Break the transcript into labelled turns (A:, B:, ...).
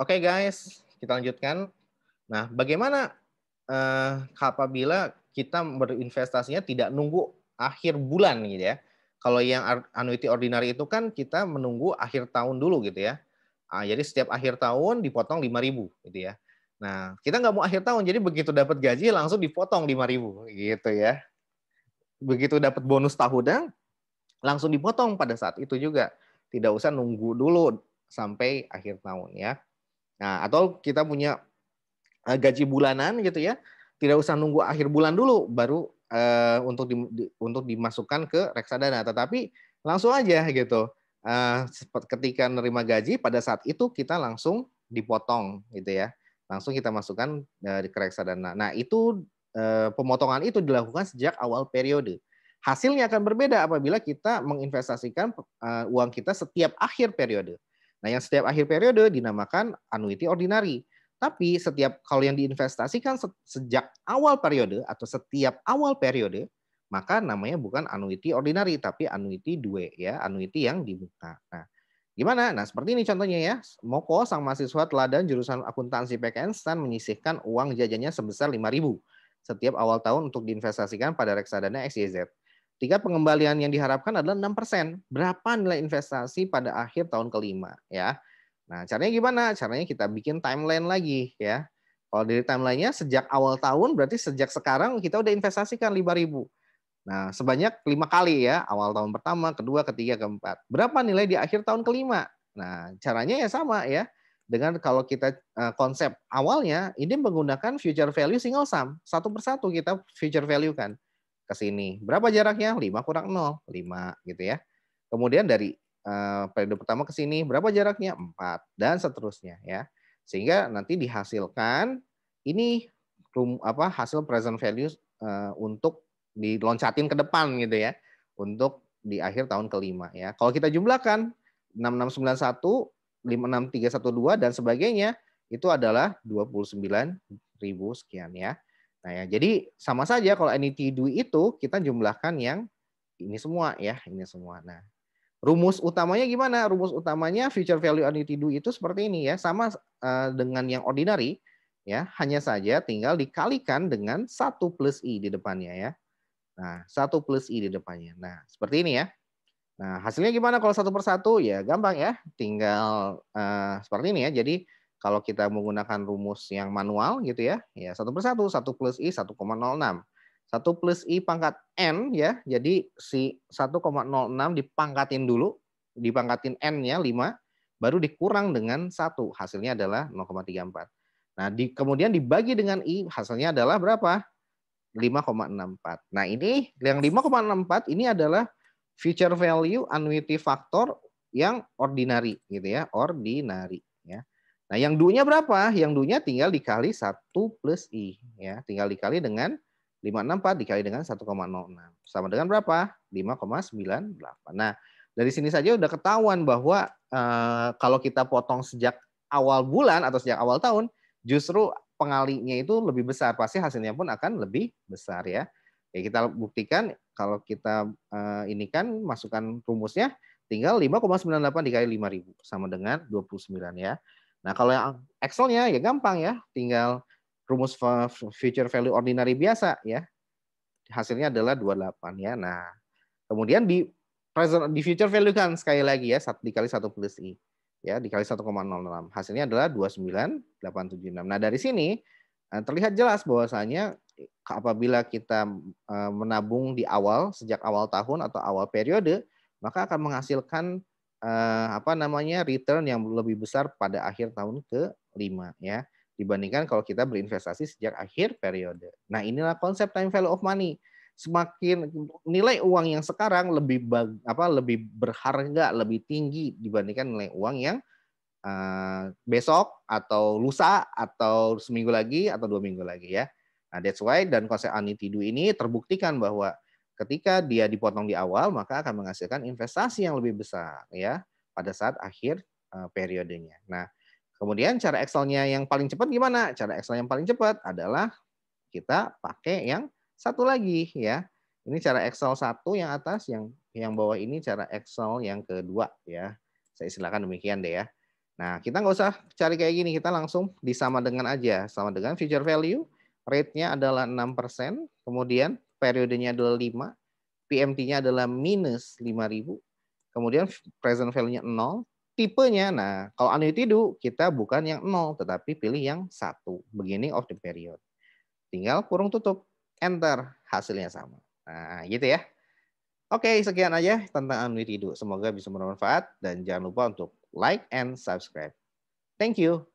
A: Oke okay, guys, kita lanjutkan. Nah, bagaimana eh, apabila kita berinvestasinya tidak nunggu akhir bulan gitu ya? Kalau yang annuity ordinary itu kan kita menunggu akhir tahun dulu gitu ya. Nah, jadi setiap akhir tahun dipotong 5.000 gitu ya. Nah, kita nggak mau akhir tahun, jadi begitu dapat gaji langsung dipotong 5.000 gitu ya. Begitu dapat bonus tahunan, langsung dipotong pada saat itu juga. Tidak usah nunggu dulu sampai akhir tahun ya. Nah, atau kita punya eh, gaji bulanan gitu ya, tidak usah nunggu akhir bulan dulu baru uh, untuk di, di, untuk dimasukkan ke reksadana, tetapi langsung aja gitu. Uh, ketika nerima gaji pada saat itu kita langsung dipotong gitu ya. Langsung kita masukkan uh, ke reksadana. Nah, itu uh, pemotongan itu dilakukan sejak awal periode. Hasilnya akan berbeda apabila kita menginvestasikan uh, uang kita setiap akhir periode. Nah, yang setiap akhir periode dinamakan annuity ordinary. Tapi setiap kalau yang diinvestasikan sejak awal periode atau setiap awal periode, maka namanya bukan annuity ordinary tapi annuity due ya, annuity yang dibuka. Nah, gimana? Nah, seperti ini contohnya ya. Moko sang mahasiswa teladan jurusan akuntansi PKN Stan menyisihkan uang jajannya sebesar 5.000 setiap awal tahun untuk diinvestasikan pada reksadana XYZ. Jika pengembalian yang diharapkan adalah 6%, berapa nilai investasi pada akhir tahun kelima ya. Nah, caranya gimana? Caranya kita bikin timeline lagi ya. Kalau dari timelinenya sejak awal tahun berarti sejak sekarang kita udah investasikan 5.000. Nah, sebanyak lima kali ya, awal tahun pertama, kedua, ketiga, keempat. Berapa nilai di akhir tahun kelima? Nah, caranya ya sama ya. Dengan kalau kita eh, konsep awalnya, ini menggunakan future value single sum. Satu persatu kita future value kan ke sini. Berapa jaraknya? 5 kurang 0, 5 gitu ya. Kemudian dari uh, periode pertama ke sini, berapa jaraknya? 4 dan seterusnya ya. Sehingga nanti dihasilkan ini rum, apa hasil present value uh, untuk diloncatin ke depan gitu ya. Untuk di akhir tahun kelima ya. Kalau kita jumlahkan 6691, 56312 dan sebagainya itu adalah 29.000 sekian ya. Nah ya, jadi sama saja kalau entity 2 itu kita jumlahkan yang ini semua ya, ini semua. Nah, rumus utamanya gimana? Rumus utamanya future value entity 2 itu seperti ini ya, sama eh, dengan yang ordinary ya, hanya saja tinggal dikalikan dengan satu plus i di depannya ya. Nah, satu plus i di depannya. Nah, seperti ini ya. Nah, hasilnya gimana kalau satu persatu? Ya gampang ya, tinggal uh, seperti ini ya. Jadi kalau kita menggunakan rumus yang manual gitu ya, ya satu persatu satu plus i 1,06. 1 plus i pangkat n ya, jadi si 1,06 dipangkatin dulu, dipangkatin n-nya 5, baru dikurang dengan satu, hasilnya adalah 0,34. Nah, di, kemudian dibagi dengan i, hasilnya adalah berapa? 5,64. Nah, ini yang 5,64 ini adalah future value annuity factor yang ordinary gitu ya, ordinary. Nah, yang dunya berapa? Yang dunya tinggal dikali 1 plus i. ya Tinggal dikali dengan 564 dikali dengan 1,06. Sama dengan berapa? 5,98. Nah, dari sini saja udah ketahuan bahwa eh, kalau kita potong sejak awal bulan atau sejak awal tahun, justru pengalinya itu lebih besar. Pasti hasilnya pun akan lebih besar ya. Oke, ya, kita buktikan kalau kita eh, ini kan masukkan rumusnya tinggal 5,98 dikali 5000 sama dengan 29 ya. Nah, kalau yang Excel-nya ya gampang ya, tinggal rumus future value ordinary biasa ya. Hasilnya adalah 28 ya. Nah, kemudian di present di future value kan sekali lagi ya, dikali 1 plus i ya, dikali 1,06. Hasilnya adalah 29876. Nah, dari sini eh, terlihat jelas bahwasanya apabila kita eh, menabung di awal sejak awal tahun atau awal periode, maka akan menghasilkan eh, apa namanya return yang lebih besar pada akhir tahun ke lima ya dibandingkan kalau kita berinvestasi sejak akhir periode. Nah, inilah konsep time value of money. Semakin nilai uang yang sekarang lebih bag, apa lebih berharga, lebih tinggi dibandingkan nilai uang yang uh, besok atau lusa atau seminggu lagi atau dua minggu lagi ya. Nah, that's why dan konsep anitidu ini terbuktikan bahwa Ketika dia dipotong di awal, maka akan menghasilkan investasi yang lebih besar ya pada saat akhir eh, periodenya. Nah, kemudian cara Excel-nya yang paling cepat gimana? Cara Excel yang paling cepat adalah kita pakai yang satu lagi ya. Ini cara Excel satu yang atas, yang yang bawah ini cara Excel yang kedua ya. Saya istilahkan demikian deh ya. Nah, kita nggak usah cari kayak gini, kita langsung disama dengan aja, sama dengan future value, rate-nya adalah 6%, kemudian periodenya adalah 5, PMT-nya adalah minus 5000, kemudian present value-nya 0, tipenya, nah kalau annuity due kita bukan yang 0, tetapi pilih yang 1, beginning of the period. Tinggal kurung tutup, enter, hasilnya sama. Nah gitu ya. Oke, sekian aja tentang annuity due. Semoga bisa bermanfaat dan jangan lupa untuk like and subscribe. Thank you.